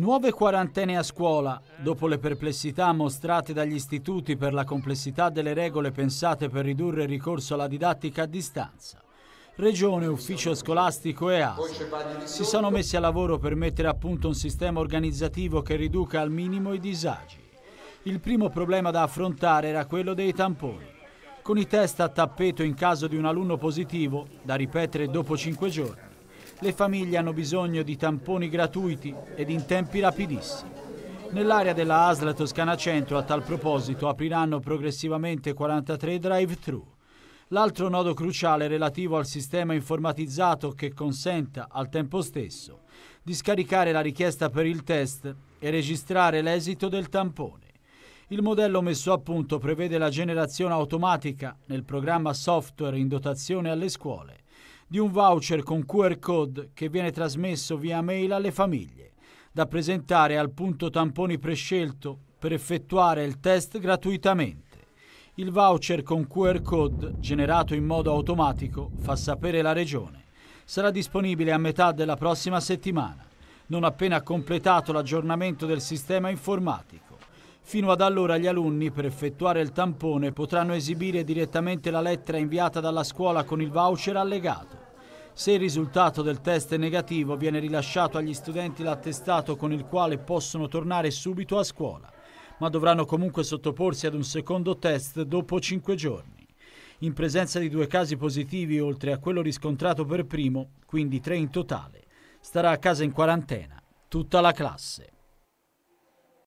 Nuove quarantene a scuola. Dopo le perplessità mostrate dagli istituti per la complessità delle regole pensate per ridurre il ricorso alla didattica a distanza, Regione, Ufficio Scolastico e AS si sono messi a lavoro per mettere a punto un sistema organizzativo che riduca al minimo i disagi. Il primo problema da affrontare era quello dei tamponi. Con i test a tappeto in caso di un alunno positivo, da ripetere dopo cinque giorni, le famiglie hanno bisogno di tamponi gratuiti ed in tempi rapidissimi. Nell'area della ASL Toscana Centro a tal proposito apriranno progressivamente 43 drive-thru. L'altro nodo cruciale è relativo al sistema informatizzato che consenta al tempo stesso di scaricare la richiesta per il test e registrare l'esito del tampone. Il modello messo a punto prevede la generazione automatica nel programma software in dotazione alle scuole di un voucher con QR code che viene trasmesso via mail alle famiglie, da presentare al punto tamponi prescelto per effettuare il test gratuitamente. Il voucher con QR code, generato in modo automatico, fa sapere la regione. Sarà disponibile a metà della prossima settimana, non appena completato l'aggiornamento del sistema informatico. Fino ad allora gli alunni, per effettuare il tampone, potranno esibire direttamente la lettera inviata dalla scuola con il voucher allegato. Se il risultato del test è negativo, viene rilasciato agli studenti l'attestato con il quale possono tornare subito a scuola, ma dovranno comunque sottoporsi ad un secondo test dopo cinque giorni. In presenza di due casi positivi, oltre a quello riscontrato per primo, quindi tre in totale, starà a casa in quarantena tutta la classe.